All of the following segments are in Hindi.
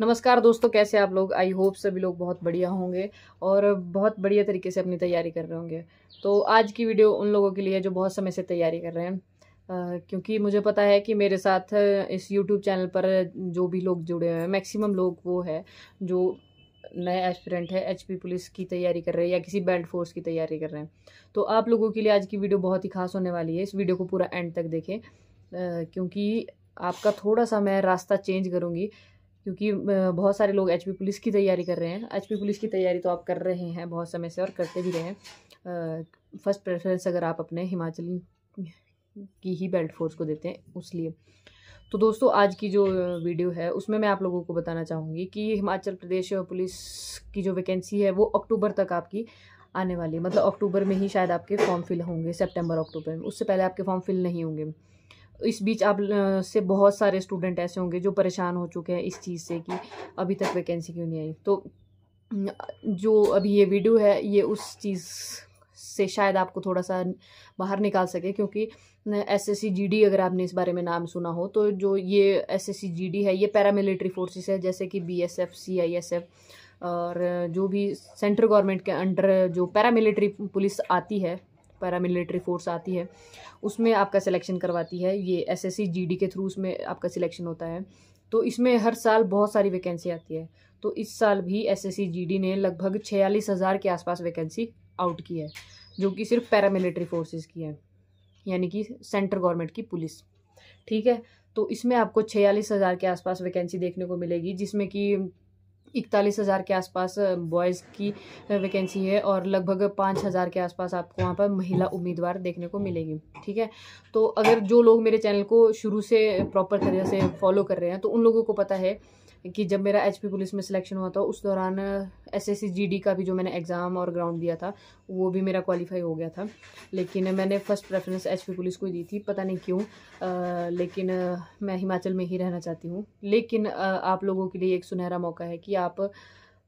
नमस्कार दोस्तों कैसे आप लोग आई होप सभी लोग बहुत बढ़िया होंगे और बहुत बढ़िया तरीके से अपनी तैयारी कर रहे होंगे तो आज की वीडियो उन लोगों के लिए है जो बहुत समय से तैयारी कर रहे हैं Uh, क्योंकि मुझे पता है कि मेरे साथ इस YouTube चैनल पर जो भी लोग जुड़े हुए हैं मैक्सिमम लोग वो है जो नए एस्पिरेंट है एच पुलिस की तैयारी कर रहे हैं या किसी बेल्ट फोर्स की तैयारी कर रहे हैं तो आप लोगों के लिए आज की वीडियो बहुत ही खास होने वाली है इस वीडियो को पूरा एंड तक देखें uh, क्योंकि आपका थोड़ा सा मैं रास्ता चेंज करूँगी क्योंकि बहुत सारे लोग एच पुलिस की तैयारी कर रहे हैं एच पुलिस की तैयारी तो आप कर रहे हैं बहुत समय से और करते भी रहे हैं फर्स्ट प्रेफरेंस अगर आप अपने हिमाचल की ही बेल्ट फोर्स को देते हैं उस लिए तो दोस्तों आज की जो वीडियो है उसमें मैं आप लोगों को बताना चाहूँगी कि हिमाचल प्रदेश पुलिस की जो वैकेंसी है वो अक्टूबर तक आपकी आने वाली है मतलब अक्टूबर में ही शायद आपके फॉर्म फिल होंगे सितंबर अक्टूबर में उससे पहले आपके फॉर्म फिल नहीं होंगे इस बीच आप से बहुत सारे स्टूडेंट ऐसे होंगे जो परेशान हो चुके हैं इस चीज़ से कि अभी तक वैकेंसी क्यों नहीं आई तो जो अभी ये वीडियो है ये उस चीज़ से शायद आपको थोड़ा सा बाहर निकाल सके क्योंकि एस एस सी अगर आपने इस बारे में नाम सुना हो तो जो ये एस एस सी है ये पैरामिलिट्री फोर्सेस है जैसे कि B S F C I S F और जो भी सेंट्रल गवर्नमेंट के अंडर जो पैरामिलिट्री पुलिस आती है पैरामिलिट्री फोर्स आती है उसमें आपका सिलेक्शन करवाती है ये एसएससी जीडी के थ्रू उसमें आपका सिलेक्शन होता है तो इसमें हर साल बहुत सारी वैकेंसी आती है तो इस साल भी एसएससी जीडी ने लगभग छियालीस हज़ार के आसपास वैकेंसी आउट की है जो कि सिर्फ पैरामिलिट्री फोर्सेस की है यानी कि सेंट्रल गवर्नमेंट की पुलिस ठीक है तो इसमें आपको छियालीस हज़ार के आसपास वैकेंसी देखने को मिलेगी जिसमें कि इकतालीस हज़ार के आसपास बॉयज़ की वैकेंसी है और लगभग पाँच हज़ार के आसपास आपको वहाँ पर महिला उम्मीदवार देखने को मिलेगी ठीक है तो अगर जो लोग मेरे चैनल को शुरू से प्रॉपर तरीके से फॉलो कर रहे हैं तो उन लोगों को पता है कि जब मेरा एच पुलिस में सिलेक्शन हुआ था उस दौरान एस एस का भी जो मैंने एग्ज़ाम और ग्राउंड दिया था वो भी मेरा क्वालिफाई हो गया था लेकिन मैंने फ़र्स्ट प्रेफरेंस एच पुलिस को दी थी पता नहीं क्यों लेकिन आ, मैं हिमाचल में ही रहना चाहती हूँ लेकिन आ, आप लोगों के लिए एक सुनहरा मौका है कि आप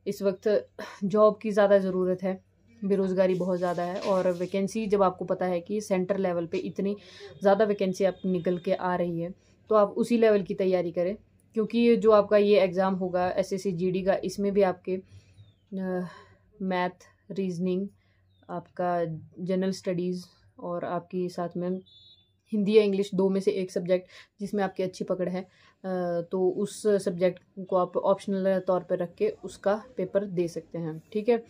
इस वक्त जॉब की ज़्यादा ज़रूरत है बेरोज़गारी बहुत ज़्यादा है और वैकेंसी जब आपको पता है कि सेंटर लेवल पे इतनी ज़्यादा वैकेंसी आप निकल के आ रही है तो आप उसी लेवल की तैयारी करें क्योंकि जो आपका ये एग्ज़ाम होगा एस एस का इसमें भी आपके मैथ रीजनिंग आपका जनरल स्टडीज़ और आपकी साथ में हिंदी या इंग्लिश दो में से एक सब्जेक्ट जिसमें आपकी अच्छी पकड़ है तो उस सब्जेक्ट को आप ऑप्शनल तौर पर रख के उसका पेपर दे सकते हैं ठीक है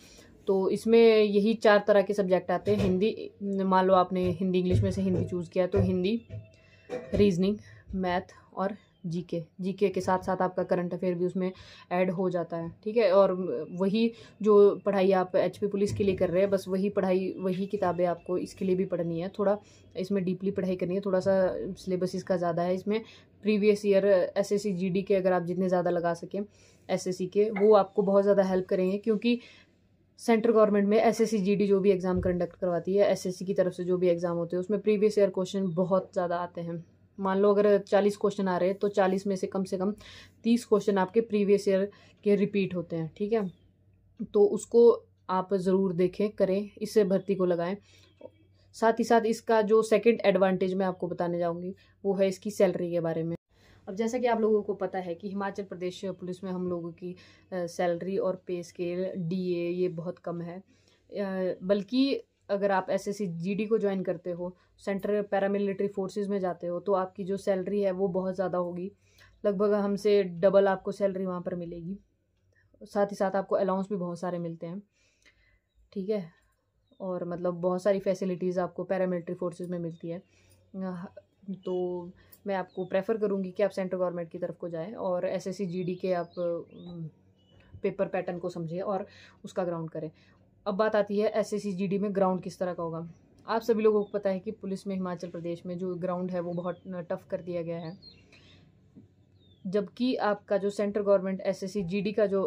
तो इसमें यही चार तरह के सब्जेक्ट आते हैं हिंदी मान लो आपने हिंदी इंग्लिश में से हिंदी चूज़ किया तो हिंदी रीजनिंग मैथ और जीके जीके के साथ साथ आपका करंट अफेयर भी उसमें ऐड हो जाता है ठीक है और वही जो पढ़ाई आप एचपी पुलिस के लिए कर रहे हैं बस वही पढ़ाई वही किताबें आपको इसके लिए भी पढ़नी है थोड़ा इसमें डीपली पढ़ाई करनी है थोड़ा सा सिलेबस इसका ज़्यादा है इसमें प्रीवियस ईयर एस एस के अगर आप जितने ज़्यादा लगा सकें एस के वो आपको बहुत ज़्यादा हेल्प करेंगे क्योंकि सेंट्रल गवर्नमेंट में एस एस जो भी एग्ज़ाम कंडक्ट करवाती है एस की तरफ से जो भी एग्ज़ाम होते हैं उसमें प्रीवियस ईयर क्वेश्चन बहुत ज़्यादा आते हैं मान लो अगर चालीस क्वेश्चन आ रहे हैं तो चालीस में से कम से कम तीस क्वेश्चन आपके प्रीवियस ईयर के रिपीट होते हैं ठीक है तो उसको आप ज़रूर देखें करें इससे भर्ती को लगाएं साथ ही साथ इसका जो सेकंड एडवांटेज मैं आपको बताने जाऊंगी वो है इसकी सैलरी के बारे में अब जैसा कि आप लोगों को पता है कि हिमाचल प्रदेश पुलिस में हम लोगों की सैलरी और पे स्केल डी ये बहुत कम है बल्कि अगर आप एस एस सी को ज्वाइन करते हो सेंट्रल पैरामिलिट्री फोर्सेस में जाते हो तो आपकी जो सैलरी है वो बहुत ज़्यादा होगी लगभग हमसे डबल आपको सैलरी वहाँ पर मिलेगी साथ ही साथ आपको अलाउंस भी बहुत सारे मिलते हैं ठीक है और मतलब बहुत सारी फैसिलिटीज़ आपको पैरामिलिट्री फोर्सेज में मिलती है तो मैं आपको प्रेफर करूँगी कि आप सेंट्रल गवर्नमेंट की तरफ को जाएँ और एस एस के आप पेपर पैटर्न को समझें और उसका ग्राउंड करें अब बात आती है एस एस में ग्राउंड किस तरह का होगा आप सभी लोगों को पता है कि पुलिस में हिमाचल प्रदेश में जो ग्राउंड है वो बहुत टफ कर दिया गया है जबकि आपका जो सेंट्रल गवर्नमेंट एस एस का जो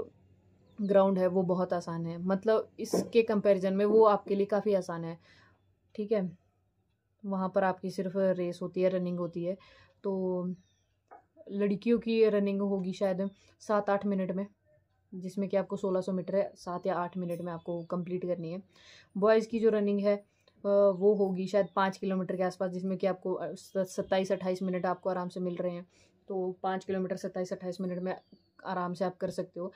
ग्राउंड है वो बहुत आसान है मतलब इसके कंपैरिजन में वो आपके लिए काफ़ी आसान है ठीक है वहाँ पर आपकी सिर्फ रेस होती है रनिंग होती है तो लड़कियों की रनिंग होगी शायद सात आठ मिनट में जिसमें कि आपको 1600 मीटर है सात या आठ मिनट में आपको कंप्लीट करनी है बॉयज़ की जो रनिंग है वो होगी शायद पाँच किलोमीटर के आसपास जिसमें कि आपको सत्ताईस अट्ठाईस मिनट आपको आराम से मिल रहे हैं तो पाँच किलोमीटर सत्ताईस अट्ठाईस मिनट में आराम से आप कर सकते हो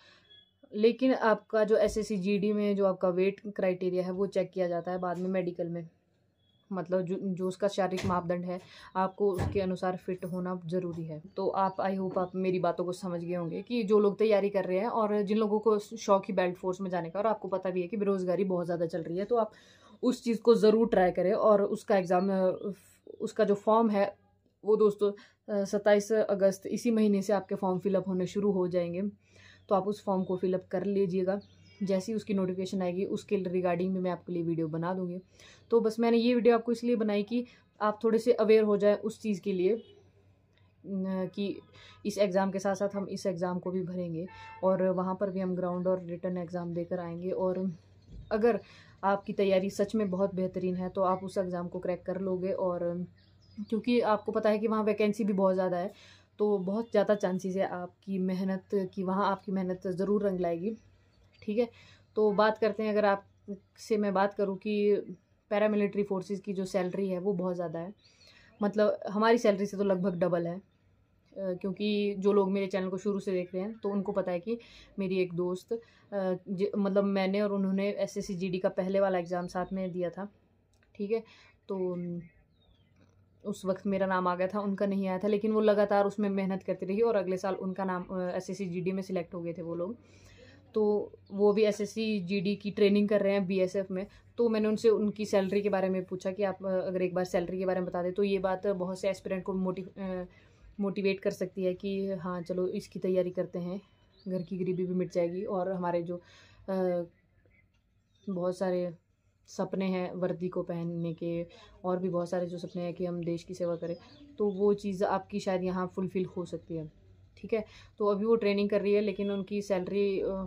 लेकिन आपका जो एस एस में जो आपका वेट क्राइटेरिया है वो चेक किया जाता है बाद में मेडिकल में मतलब जो जो उसका शारीरिक मापदंड है आपको उसके अनुसार फिट होना ज़रूरी है तो आप आई होप आप मेरी बातों को समझ गए होंगे कि जो लोग तैयारी कर रहे हैं और जिन लोगों को शौक ही बेल्ट फोर्स में जाने का और आपको पता भी है कि बेरोज़गारी बहुत ज़्यादा चल रही है तो आप उस चीज़ को ज़रूर ट्राई करें और उसका एग्ज़ाम उसका जो फॉर्म है वो दोस्तों सत्ताईस अगस्त इसी महीने से आपके फॉर्म फिलअप होने शुरू हो जाएंगे तो आप उस फॉर्म को फिलअप कर लीजिएगा जैसी उसकी नोटिफिकेशन आएगी उसके रिगार्डिंग भी मैं आपके लिए वीडियो बना दूँगी तो बस मैंने ये वीडियो आपको इसलिए बनाई कि आप थोड़े से अवेयर हो जाए उस चीज़ के लिए कि इस एग्ज़ाम के साथ साथ हम इस एग्ज़ाम को भी भरेंगे और वहाँ पर भी हम ग्राउंड और रिटर्न एग्ज़ाम देकर आएंगे और अगर आपकी तैयारी सच में बहुत बेहतरीन है तो आप उस एग्ज़ाम को क्रैक कर लोगे और क्योंकि आपको पता है कि वहाँ वैकेंसी भी बहुत ज़्यादा है तो बहुत ज़्यादा चांसेस है आपकी मेहनत की वहाँ आपकी मेहनत ज़रूर रंग लाएगी ठीक है तो बात करते हैं अगर आप से मैं बात करूँ कि पैरामिलिट्री फोर्सेस की जो सैलरी है वो बहुत ज़्यादा है मतलब हमारी सैलरी से तो लगभग डबल है क्योंकि जो लोग मेरे चैनल को शुरू से देख रहे हैं तो उनको पता है कि मेरी एक दोस्त मतलब मैंने और उन्होंने एस एस का पहले वाला एग्ज़ाम साथ में दिया था ठीक है तो उस वक्त मेरा नाम आ गया था उनका नहीं आया था लेकिन वो लगातार उसमें मेहनत करती रही और अगले साल उनका नाम एस एस में सिलेक्ट हो गए थे वो लोग तो वो भी एस एस की ट्रेनिंग कर रहे हैं बी में तो मैंने उनसे उनकी सैलरी के बारे में पूछा कि आप अगर एक बार सैलरी के बारे में बता दें तो ये बात बहुत से एस्पिरेंट को मोटि मोटिवेट कर सकती है कि हाँ चलो इसकी तैयारी करते हैं घर की गरीबी भी मिट जाएगी और हमारे जो आ, बहुत सारे सपने हैं वर्दी को पहनने के और भी बहुत सारे जो सपने हैं कि हम देश की सेवा करें तो वो चीज़ आपकी शायद यहाँ फुलफ़िल हो सकती है ठीक है तो अभी वो ट्रेनिंग कर रही है लेकिन उनकी सैलरी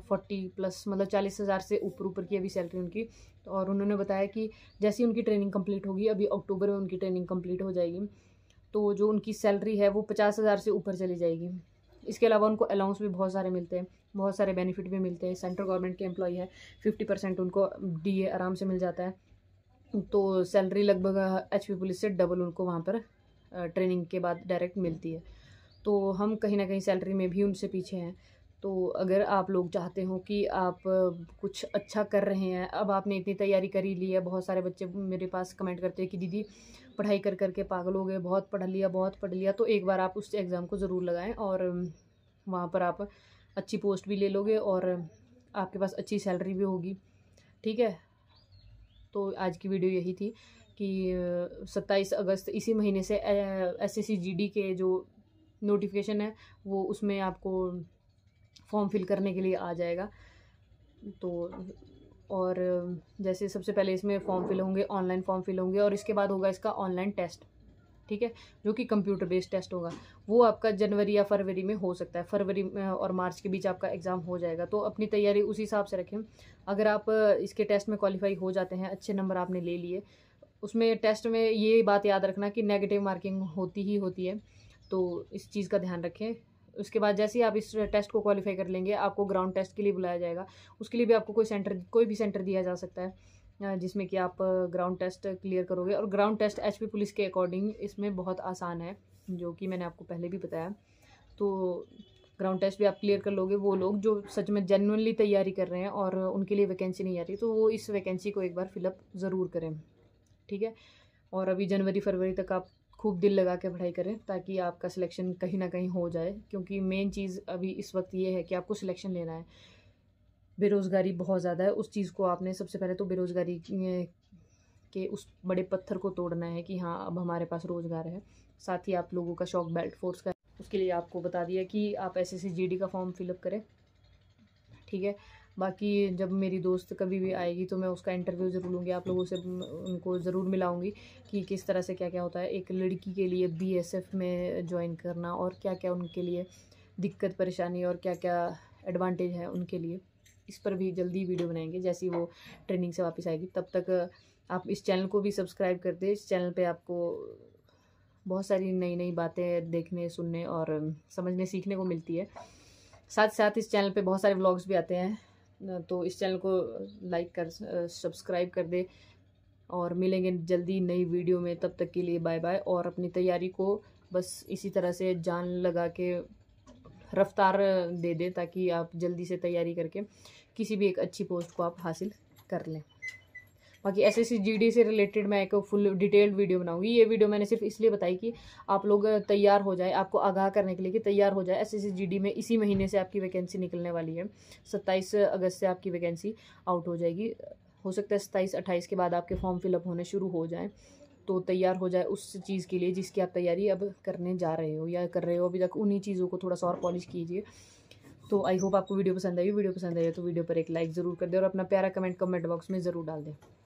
फोर्टी प्लस मतलब चालीस हज़ार से ऊपर ऊपर की अभी सैलरी उनकी तो और उन्होंने बताया कि जैसी उनकी ट्रेनिंग कंप्लीट होगी अभी अक्टूबर में उनकी ट्रेनिंग कंप्लीट हो जाएगी तो जो उनकी सैलरी है वो पचास हज़ार से ऊपर चली जाएगी इसके अलावा उनको अलाउंस भी बहुत सारे मिलते हैं बहुत सारे बेनिफिट भी मिलते हैं सेंट्रल गवर्नमेंट के एम्प्लॉई है फिफ्टी परसेंट उनको डी आराम से मिल जाता है तो सैलरी लगभग एच पुलिस से डबल उनको वहाँ पर ट्रेनिंग के बाद डायरेक्ट मिलती है तो हम कहीं ना कहीं सैलरी में भी उनसे पीछे हैं तो अगर आप लोग चाहते हो कि आप कुछ अच्छा कर रहे हैं अब आपने इतनी तैयारी करी ली है बहुत सारे बच्चे मेरे पास कमेंट करते हैं कि दीदी पढ़ाई कर करके पागल हो गए बहुत पढ़ लिया बहुत पढ़ लिया तो एक बार आप उस एग्ज़ाम को ज़रूर लगाएं और वहाँ पर आप अच्छी पोस्ट भी ले लोगे और आपके पास अच्छी सैलरी भी होगी ठीक है तो आज की वीडियो यही थी कि सत्ताईस अगस्त इसी महीने से एस एस के जो नोटिफिकेशन है वो उसमें आपको फॉर्म फिल करने के लिए आ जाएगा तो और जैसे सबसे पहले इसमें फॉर्म फिल होंगे ऑनलाइन फॉर्म फिल होंगे और इसके बाद होगा इसका ऑनलाइन टेस्ट ठीक है जो कि कंप्यूटर बेस्ड टेस्ट होगा वो आपका जनवरी या फरवरी में हो सकता है फरवरी और मार्च के बीच आपका एग्ज़ाम हो जाएगा तो अपनी तैयारी उस हिसाब से रखें अगर आप इसके टेस्ट में क्वालिफाई हो जाते हैं अच्छे नंबर आपने ले लिए उसमें टेस्ट में ये बात याद रखना कि नेगेटिव मार्किंग होती ही होती है तो इस चीज़ का ध्यान रखें उसके बाद जैसे ही आप इस टेस्ट को क्वालिफाई कर लेंगे आपको ग्राउंड टेस्ट के लिए बुलाया जाएगा उसके लिए भी आपको कोई सेंटर कोई भी सेंटर दिया जा सकता है जिसमें कि आप ग्राउंड टेस्ट क्लियर करोगे और ग्राउंड टेस्ट एच पुलिस के अकॉर्डिंग इसमें बहुत आसान है जो कि मैंने आपको पहले भी बताया तो ग्राउंड टेस्ट भी आप क्लियर कर लोगे वो लोग जो सच में जेनुअनली तैयारी कर रहे हैं और उनके लिए वैकेंसी नहीं आ रही तो वो इस वैकेंसी को एक बार फिलअप ज़रूर करें ठीक है और अभी जनवरी फरवरी तक आप खूब दिल लगा के पढ़ाई करें ताकि आपका सिलेक्शन कहीं ना कहीं हो जाए क्योंकि मेन चीज़ अभी इस वक्त ये है कि आपको सिलेक्शन लेना है बेरोज़गारी बहुत ज़्यादा है उस चीज़ को आपने सबसे पहले तो बेरोज़गारी के उस बड़े पत्थर को तोड़ना है कि हाँ अब हमारे पास रोज़गार है साथ ही आप लोगों का शौक बेल्ट फोर्स का उसके लिए आपको बता दिया कि आप एस एस का फॉर्म फिलअप करें ठीक है बाकी जब मेरी दोस्त कभी भी आएगी तो मैं उसका इंटरव्यू ज़रूर लूँगी आप लोगों से उनको ज़रूर मिलाऊँगी कि किस तरह से क्या क्या होता है एक लड़की के लिए एफ में ज्वाइन करना और क्या क्या उनके लिए दिक्कत परेशानी और क्या क्या एडवांटेज है उनके लिए इस पर भी जल्दी वीडियो बनाएंगे जैसे वो ट्रेनिंग से वापस आएगी तब तक आप इस चैनल को भी सब्सक्राइब कर दें इस चैनल पे आपको बहुत सारी नई नई बातें देखने सुनने और समझने सीखने को मिलती है साथ साथ इस चैनल पे बहुत सारे व्लॉग्स भी आते हैं तो इस चैनल को लाइक कर सब्सक्राइब कर दे और मिलेंगे जल्दी नई वीडियो में तब तक के लिए बाय बाय और अपनी तैयारी को बस इसी तरह से जान लगा के रफ्तार दे दें ताकि आप जल्दी से तैयारी करके किसी भी एक अच्छी पोस्ट को आप हासिल कर लें बाकी एस एस से रिलेटेड मैं एक फुल डिटेल्ड वीडियो बनाऊंगी ये वीडियो मैंने सिर्फ इसलिए बताई कि आप लोग तैयार हो जाए आपको आगाह करने के लिए कि तैयार हो जाए एस एस में इसी महीने से आपकी वैकेंसी निकलने वाली है सत्ताईस अगस्त से आपकी वैकेंसी आउट हो जाएगी हो सकता है सत्ताईस अट्ठाईस के बाद आपके फॉर्म फिलअप होने शुरू हो जाएँ तो तैयार हो जाए उस चीज़ के लिए जिसकी आप तैयारी अब करने जा रहे हो या कर रहे हो अभी तक उन्हीं चीज़ों को थोड़ा सा और पॉलिश कीजिए तो आई होप आपको वीडियो पसंद आई वीडियो पसंद आई तो वीडियो पर एक लाइक ज़रूर कर दें और अपना प्यारा कमेंट कमेंट बॉक्स में ज़रूर डाल दें